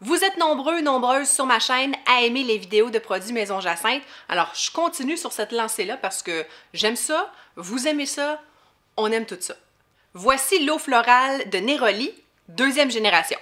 Vous êtes nombreux, nombreuses sur ma chaîne à aimer les vidéos de produits Maison Jacinthe. Alors, je continue sur cette lancée-là parce que j'aime ça, vous aimez ça, on aime tout ça. Voici l'eau florale de Neroli, deuxième génération.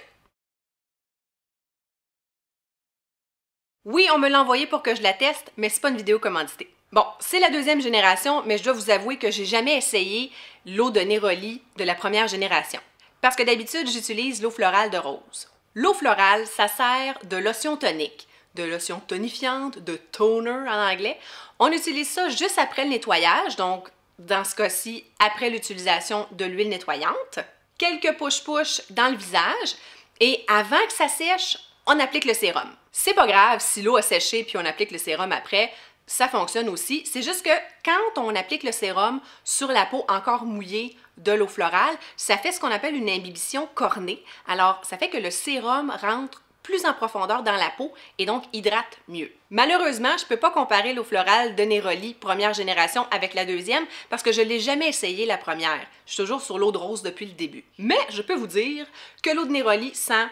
Oui, on me l'a envoyé pour que je la teste, mais c'est pas une vidéo commanditée. Bon, c'est la deuxième génération, mais je dois vous avouer que j'ai jamais essayé l'eau de Néroli de la première génération. Parce que d'habitude, j'utilise l'eau florale de rose. L'eau florale, ça sert de lotion tonique, de lotion tonifiante, de toner en anglais. On utilise ça juste après le nettoyage, donc dans ce cas-ci, après l'utilisation de l'huile nettoyante. Quelques push-push dans le visage et avant que ça sèche, on applique le sérum. C'est pas grave si l'eau a séché puis on applique le sérum après, ça fonctionne aussi. C'est juste que quand on applique le sérum sur la peau encore mouillée de l'eau florale, ça fait ce qu'on appelle une imbibition cornée. Alors, ça fait que le sérum rentre plus en profondeur dans la peau et donc hydrate mieux. Malheureusement, je ne peux pas comparer l'eau florale de Neroli première génération avec la deuxième parce que je l'ai jamais essayé la première. Je suis toujours sur l'eau de rose depuis le début. Mais je peux vous dire que l'eau de Neroli sent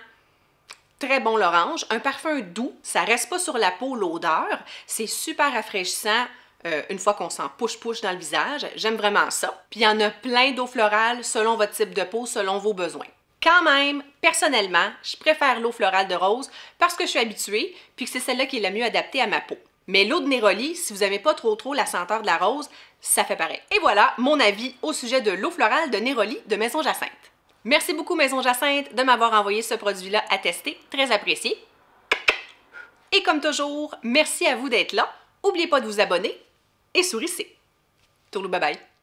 très bon l'orange. Un parfum doux, ça reste pas sur la peau l'odeur. C'est super rafraîchissant euh, une fois qu'on s'en push-push dans le visage. J'aime vraiment ça. Puis il y en a plein d'eau florale selon votre type de peau, selon vos besoins. Quand même, personnellement, je préfère l'eau florale de rose parce que je suis habituée puis que c'est celle-là qui est la mieux adaptée à ma peau. Mais l'eau de Néroli, si vous n'aimez pas trop trop la senteur de la rose, ça fait pareil. Et voilà mon avis au sujet de l'eau florale de Néroli de Maison Jacinthe. Merci beaucoup Maison Jacinthe de m'avoir envoyé ce produit-là à tester, très apprécié. Et comme toujours, merci à vous d'être là. N'oubliez pas de vous abonner et sourissez. Tourlou bye bye.